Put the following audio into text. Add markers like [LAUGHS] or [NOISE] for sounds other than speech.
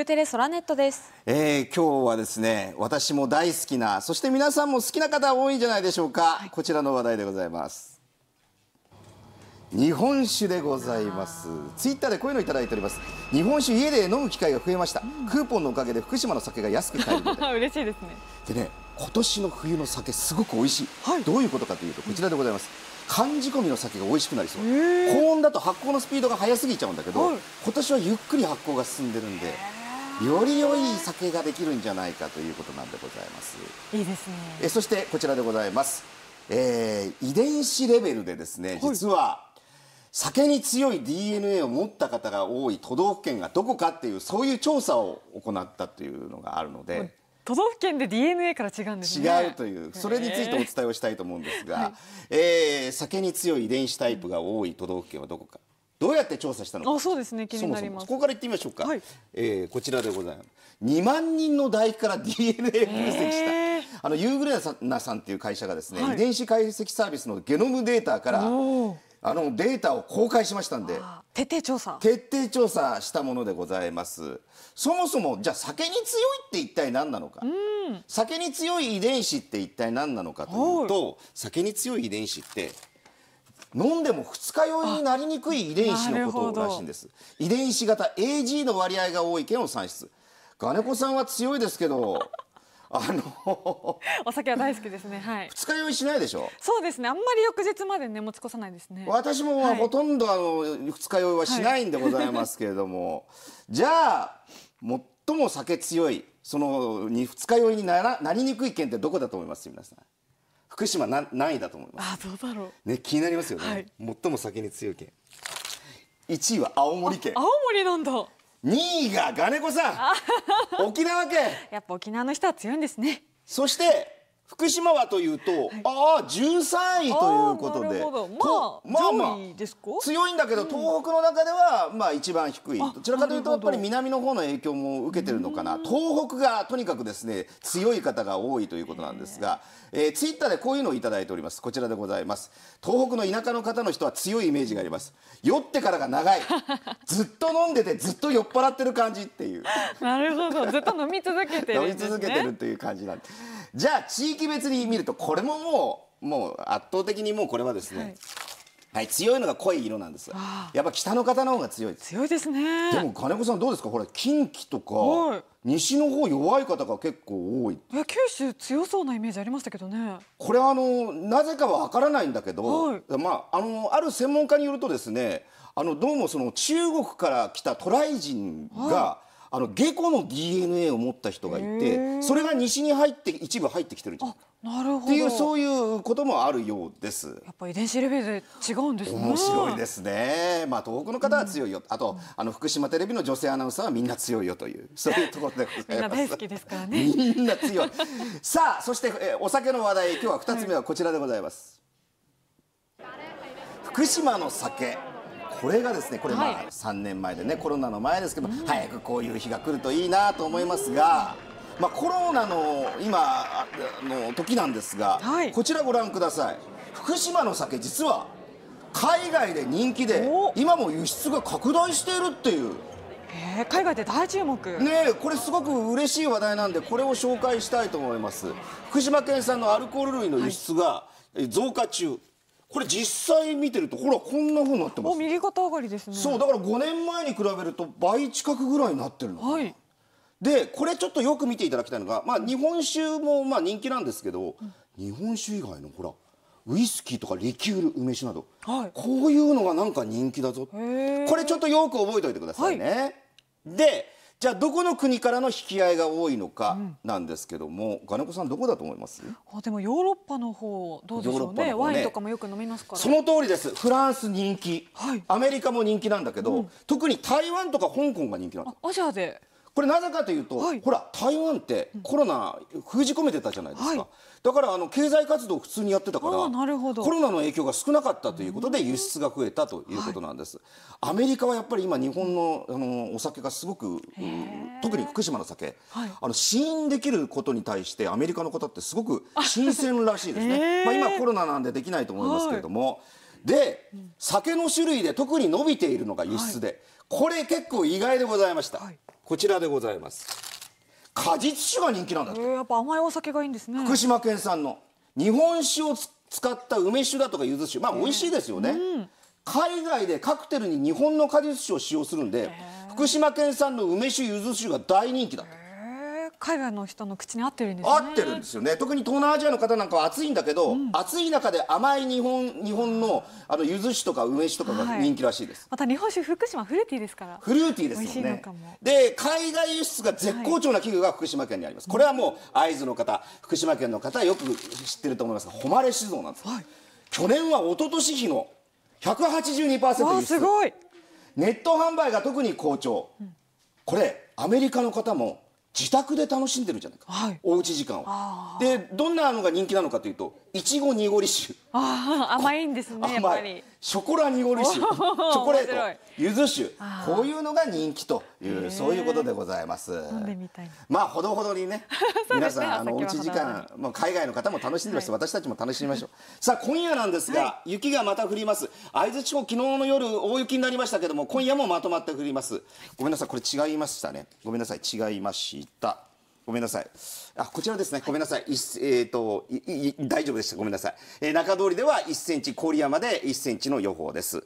福テレソラネットです、えー、今日はですね私も大好きなそして皆さんも好きな方多いんじゃないでしょうか、はい、こちらの話題でございます日本酒でございますツイッターでこういうのいただいております日本酒家で飲む機会が増えました、うん、クーポンのおかげで福島の酒が安く買えるので嬉しいですねでね今年の冬の酒すごく美味しい、はい、どういうことかというとこちらでございます、缶仕込みの酒が美味しくなりそう高温だと発酵のスピードが速すぎちゃうんだけど、今年はゆっくり発酵が進んでるんでより良い酒ができるんじゃないかということなんでございますいいですねえそしてこちらでございます、えー、遺伝子レベルでですね実は酒に強い DNA を持った方が多い都道府県がどこかっていうそういう調査を行ったというのがあるので都道府県で DNA から違うんです、ね、違うというそれについてお伝えをしたいと思うんですが、えー、酒に強い遺伝子タイプが多い都道府県はどこかどうやって調査したのあそうですね気になりますそこから行ってみましょうか、はい、えー、こちらでございます2万人の代から [LAUGHS] DNA 分析した、えー、あのユーグレナさんっていう会社がですね、はい、遺伝子解析サービスのゲノムデータからあのデータを公開しましたんで徹底調査徹底調査したものでございますそもそもじゃあ酒に強いって一体何なのか、酒に強い遺伝子って一体何なのかというと、はい、酒に強い遺伝子って飲んでも二日酔いになりにくい遺伝子のことらしいんです遺伝子型 AG の割合が多い県を算出金子さんは強いですけど [LAUGHS] あのお酒は大好きですね。はい。二日酔いしないでしょ。そうですね。あんまり翌日までね持ち越さないですね。私もほとんど、あの二日酔いはしないんでございますけれども、はい、じゃあ最も酒強いその二日酔いにならなりにくい県ってどこだと思います皆さん。福島な何位だと思います。あどうだろう。ね気になりますよね。はい、最も先に強い県。一位は青森県。青森なんだ。2位が金子さん。沖縄県。やっぱ沖縄の人は強いんですね。そして福島はというと、はい、ああ13位ということで、まあ、まあまあ強いんだけど、東北の中ではまあ一番低い。どちらかというとやっぱり南の方の影響も受けてるのかな。東北がとにかくですね強い方が多いということなんですが、えー、ツイッターでこういうのをいただいております。こちらでございます。東北の田舎の方の人は強いイメージがあります。酔ってからが長い。[LAUGHS] ずっと飲んでてずっと酔っ払ってる感じっていう。[LAUGHS] なるほど。ずっと飲み続けてる、ね、[LAUGHS] 飲み続けてるという感じなんです。じゃあ地域別に見るとこれももうもう圧倒的にもうこれはですね、はいはい、強いのが濃い色なんです。やっぱ北の方の方が強い強いですね。でも金子さんどうですか？ほら近畿とか、西の方弱い方が結構多い。い九州強そうなイメージありましたけどね。これあのなぜかはわからないんだけど、はい、まああのある専門家によるとですね、あのどうもその中国から来た渡来人が、はいあの下戸の DNA を持った人がいてそれが西に入って一部入ってきてるんじゃないかなるほどっていうそういうこともあるようですやっぱ遺伝子レベルで違うんですね面白いですねまあ東北の方は強いよ、うん、あとあの福島テレビの女性アナウンサーはみんな強いよという [LAUGHS] そういうところでございます大好きですからねみんな強い [LAUGHS] さあそしてえお酒の話題今日は二つ目はこちらでございます、はい、福島の酒これがですねこれまあ3年前でねコロナの前ですけど、早くこういう日が来るといいなと思いますが。まあ、コロナの今の時なんですが、こちらご覧ください福島の酒実は海外で人気で今も輸出が拡大しているっていうえ海外で大注目ねこれすごく嬉しい話題なんでこれを紹介したいと思います福島県産のアルコール類の輸出が増加中、はい、これ実際見てるとほらこんなふうになってます。右肩上がりですね。そうだから5年前に比べると倍近くぐらいになってるの。はい。でこれちょっとよく見ていただきたいのが、まあ、日本酒もまあ人気なんですけど、うん、日本酒以外のほらウイスキーとかリキュール梅酒など、はい、こういうのがなんか人気だぞこれちょっとよく覚えておいてくださいね。はい、でじゃあどこの国からの引き合いが多いのかなんですけども、金子さんどこだと思いますあでもヨーロッパの方どうでしょうね、ね、ワインとかもよく飲みますからその通りですフランス人気、はい、アメリカも人気なんだけど、うん、特に台湾とか香港が人気なんですアジアでこれなぜかというと、はい、ほら台湾ってコロナ封じ込めてたじゃないですか、はい、だからあの経済活動を普通にやってたからなるほどコロナの影響が少なかったということで輸出が増えたということなんです、アメリカはやっぱり今日本のあのお酒がすごく、特に福島の酒、はい、あの試飲できることに対してアメリカの方ってすごく新鮮らしいですね、[LAUGHS] まあ、今コロナなんでできないと思いますけれども、で酒の種類で特に伸びているのが輸出で、これ結構意外でございました。はいこちらでございます果実酒が人気なんだって、えー、やっぱ甘いお酒がいいんですね福島県産の日本酒を使った梅酒だとか柚子酒まあ美味しいですよね、えーうん、海外でカクテルに日本の果実酒を使用するんで、えー、福島県産の梅酒柚子酒が大人気だって海外の人の口に合ってるんです、ね、合ってるんですよね特に東南アジアの方なんかは暑いんだけど、うん、暑い中で甘い日本日本のあの柚子酒とか梅酒とかが人気らしいです、はい、また日本酒福島フルーティーですからフルーティーですよねで海外輸出が絶好調な器具が福島県にあります、これはもう会津の方福島県の方よく知ってると思いますが誉酒造なんです、はい、去年は一昨年比の182%輸出すごいネット販売が特に好調、うん、これアメリカの方も自宅で楽しんでるじゃないか、はい、おうち時間を。でどんなのが人気なのかというといちご濁り酒あ甘いんですねやっぱりショコラ濁り酒チョコレートゆず酒こういうのが人気というそういうことでございますまあほどほどにね [LAUGHS] 皆さんあのおうち時間、まあ、海外の方も楽しんでます、はい、私たちも楽しみましょうさあ今夜なんですが、はい、雪がまた降ります会津地方昨日の夜大雪になりましたけども今夜もまとまって降りますごめんなさいこれ違いましたねごめんなさい違いましたごめんなさい。あ、こちらですね。ごめんなさい。いえっ、ー、と大丈夫でした。ごめんなさい。えー、中通りでは1センチ、郡山で1センチの予報です。